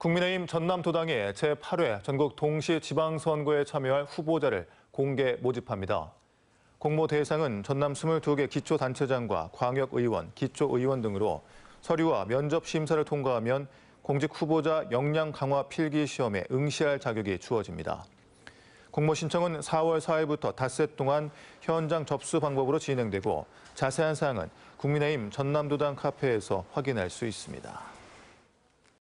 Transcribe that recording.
국민의힘 전남도당이 제8회 전국 동시 지방선거에 참여할 후보자를 공개 모집합니다. 공모 대상은 전남 22개 기초단체장과 광역의원, 기초의원 등으로 서류와 면접 심사를 통과하면 공직 후보자 역량 강화 필기 시험에 응시할 자격이 주어집니다. 공모 신청은 4월 4일부터 닷새 동안 현장 접수 방법으로 진행되고 자세한 사항은 국민의힘 전남도당 카페에서 확인할 수 있습니다.